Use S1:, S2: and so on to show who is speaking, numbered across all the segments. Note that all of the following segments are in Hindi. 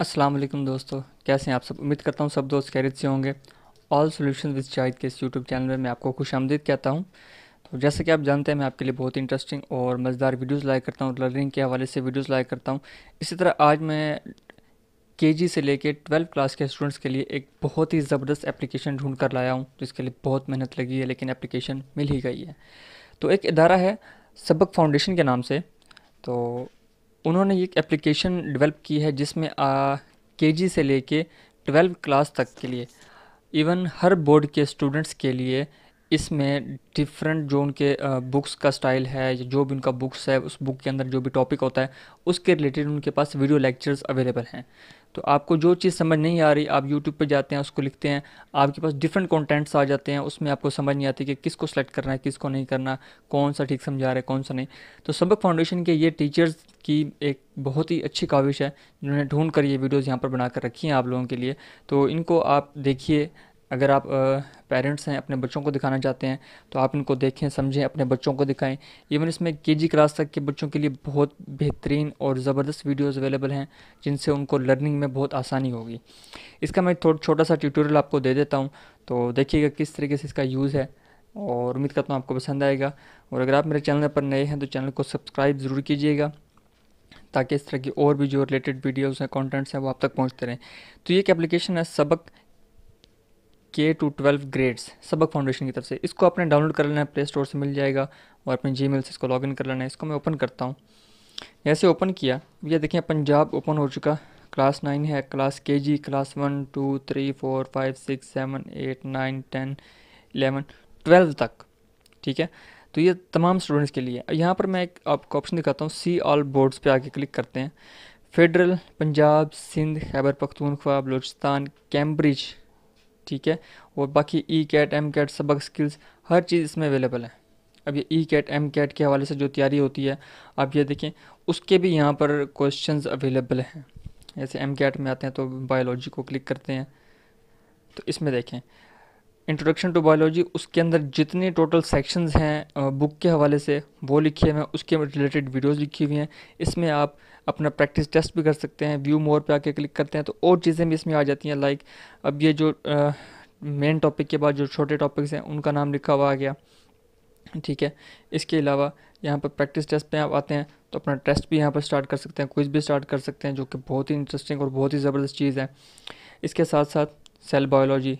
S1: अस्सलाम वालेकुम दोस्तों कैसे हैं आप सब उम्मीद करता हूँ सब दोस्त कैरियर से होंगे ऑल सोल्यूशन विद शाहिद के इस यूट्यूब चैनल में मैं आपको खुश आमदीद कहता हूँ तो जैसे कि आप जानते हैं मैं आपके लिए बहुत इंटरेस्टिंग और मज़ेदार वीडियोस लाइक करता हूँ लर्निंग के हवाले से वीडियोज़ लाइक करता हूँ इसी तरह आज मैं के से लेकर ट्वेल्थ क्लास के स्टूडेंट्स के लिए एक बहुत ही ज़बरदस्त एप्लीकेशन ढूंढ कर लाया हूँ जिसके लिए बहुत मेहनत लगी है लेकिन एप्लीकेशन मिल ही गई है तो एक इदारा है सबक फाउंडेशन के नाम से तो उन्होंने एक एप्लीकेशन डेवलप की है जिसमें के जी से लेके ट्वेल्व क्लास तक के लिए इवन हर बोर्ड के स्टूडेंट्स के लिए इसमें डिफरेंट जो उनके बुक्स का स्टाइल है या जो भी उनका बुक्स है उस बुक के अंदर जो भी टॉपिक होता है उसके रिलेटेड उनके पास वीडियो लेक्चर्स अवेलेबल हैं तो आपको जो चीज़ समझ नहीं आ रही आप यूट्यूब पर जाते हैं उसको लिखते हैं आपके पास डिफरेंट कॉन्टेंट्स आ जाते हैं उसमें आपको समझ नहीं आती कि किसको सेलेक्ट करना है किसको नहीं करना कौन सा ठीक समझा रहा है कौन सा नहीं तो सबक फाउंडेशन के ये टीचर्स की एक बहुत ही अच्छी काविश है जिन्होंने ढूंढ कर ये वीडियोज़ यहाँ पर बना कर रखी हैं आप लोगों के लिए तो इनको आप देखिए अगर आप पेरेंट्स हैं अपने बच्चों को दिखाना चाहते हैं तो आप इनको देखें समझें अपने बच्चों को दिखाएं इवन इसमें केजी क्लास तक के बच्चों के लिए बहुत बेहतरीन और ज़बरदस्त वीडियोस अवेलेबल हैं जिनसे उनको लर्निंग में बहुत आसानी होगी इसका मैं थोड़ा छोटा सा ट्यूटोरियल आपको दे देता हूँ तो देखिएगा किस तरीके से इसका यूज़ है और उम्मीद करता हूँ आपको पसंद आएगा और अगर आप मेरे चैनल पर नए हैं तो चैनल को सब्सक्राइब ज़रूर कीजिएगा ताकि इस तरह की और भी जो रिलेटेड वीडियोज़ हैं कॉन्टेंट्स हैं वो आप तक पहुँचते रहें तो ये एक एप्लीकेशन है Sabaq K to twelve grades Sabaq foundation की तरफ से इसको आपने डाउनलोड कर लेना है प्ले स्टोर से मिल जाएगा और अपने जी से इसको लॉगिन कर लेना है इसको मैं ओपन करता हूँ जैसे ओपन किया ये देखिए पंजाब ओपन हो चुका क्लास नाइन है class K G class one two three four five six seven eight nine ten eleven twelve तक ठीक है तो ये तमाम स्टूडेंट्स के लिए यहाँ पर मैं एक आपको ऑप्शन दिखाता हूँ सी ऑल बोर्ड्स पे आके क्लिक करते हैं फेडरल पंजाब सिंध खैबर पख्तूनख्वा बलोचिस्तान कैम्ब्रिज ठीक है और बाकी E CAT M CAT Sabaq skills हर चीज़ इसमें अवेलेबल है अब ये ई कैट एम कैट के हवाले से जो तैयारी होती है आप ये देखें उसके भी यहाँ पर क्वेश्चन अवेलेबल हैं जैसे एम कैट में आते हैं तो बायोलॉजी को क्लिक करते हैं तो इसमें देखें इंट्रोडक्शन टू बायोलॉजी उसके अंदर जितने टोटल सेक्शंस हैं बुक के हवाले से वो लिखे हुए हैं उसके रिलेटेड वीडियोस लिखी हुई हैं इसमें आप अपना प्रैक्टिस टेस्ट भी कर सकते हैं व्यू मोर पे आके क्लिक करते हैं तो और चीज़ें भी इसमें आ जाती हैं लाइक अब ये जो मेन टॉपिक के बाद जो छोटे टॉपिक्स हैं उनका नाम लिखा हुआ आ गया ठीक है इसके अलावा यहाँ पर प्रैक्टिस टेस्ट पे आप आते हैं तो अपना टेस्ट भी यहाँ पर स्टार्ट कर सकते हैं क्विज भी स्टार्ट कर सकते हैं जो कि बहुत ही इंटरेस्टिंग और बहुत ही ज़बरदस्त चीज़ है इसके साथ साथ cell biology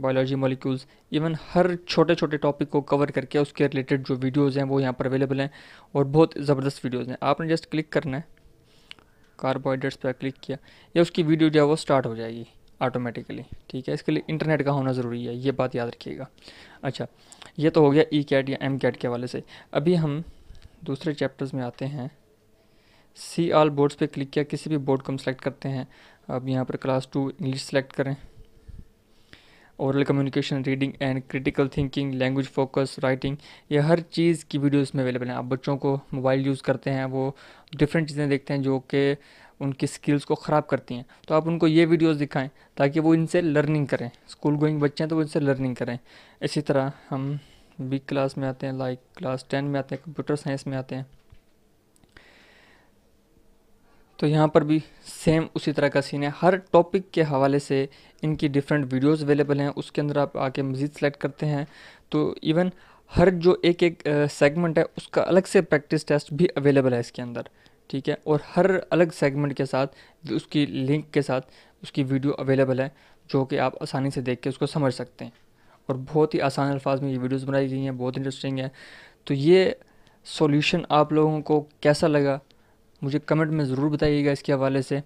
S1: biology molecules even हर छोटे छोटे टॉपिक को कवर करके उसके रिलेटेड जो वीडियोज़ हैं वो यहाँ पर अवेलेबल हैं और बहुत ज़बरदस्त वीडियोज़ हैं आपने जस्ट क्लिक करना है कार्बोहाइड्रेट्स पर क्लिक किया या उसकी वीडियो जो है वो स्टार्ट हो जाएगी ऑटोमेटिकली ठीक है इसके लिए इंटरनेट का होना ज़रूरी है ये बात याद रखिएगा अच्छा ये तो हो गया ई कैट या एम कैट के वाले से अभी हम दूसरे चैप्टर्स में आते हैं सी आल बोर्ड्स पे क्लिक किया किसी भी बोर्ड को हम सेलेक्ट करते हैं अब यहाँ पर क्लास टू इंग्लिश सेलेक्ट करें aural communication reading and critical thinking language focus writing ये हर चीज़ की वीडियोस में अवेलेबल हैं आप बच्चों को मोबाइल यूज़ करते हैं वो डिफरेंट चीज़ें देखते हैं जो कि उनकी स्किल्स को ख़राब करती हैं तो आप उनको ये वीडियोस दिखाएं ताकि वो इनसे लर्निंग करें स्कूल गोइंग बच्चे हैं तो वो इनसे लर्निंग करें इसी तरह हम बिग क्लास में आते हैं लाइक क्लास टेन में आते हैं कंप्यूटर साइंस में आते हैं तो यहाँ पर भी सेम उसी तरह का सीन है हर टॉपिक के हवाले से इनकी डिफरेंट वीडियोस अवेलेबल हैं उसके अंदर आप आके मज़ीद सेलेक्ट करते हैं तो इवन हर जो एक एक सेगमेंट है उसका अलग से प्रैक्टिस टेस्ट भी अवेलेबल है इसके अंदर ठीक है और हर अलग सेगमेंट के साथ उसकी लिंक के साथ उसकी वीडियो अवेलेबल है जो कि आप आसानी से देख के उसको समझ सकते हैं और बहुत ही आसान अल्फाज में ये वीडियोज़ बनाई गई हैं बहुत इंटरेस्टिंग है तो ये सॉल्यूशन आप लोगों को कैसा लगा मुझे कमेंट में ज़रूर बताइएगा इसके हवाले से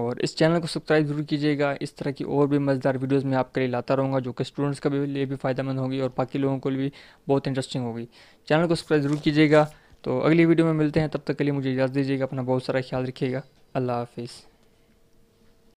S1: और इस चैनल को सब्सक्राइब ज़रूर कीजिएगा इस तरह की और भी मज़ेदार वीडियोस मैं आपके लिए लाता रहूँगा जो कि स्टूडेंट्स के लिए भी फ़ायदेमंद होगी और बाकी लोगों को भी बहुत इंटरेस्टिंग होगी चैनल को सब्सक्राइब ज़रूर कीजिएगा तो अगली वीडियो में मिलते हैं तब तक के लिए मुझे इजाज़त दीजिएगा अपना बहुत सारा ख्याल रखिएगा अल्लाह हाफिज़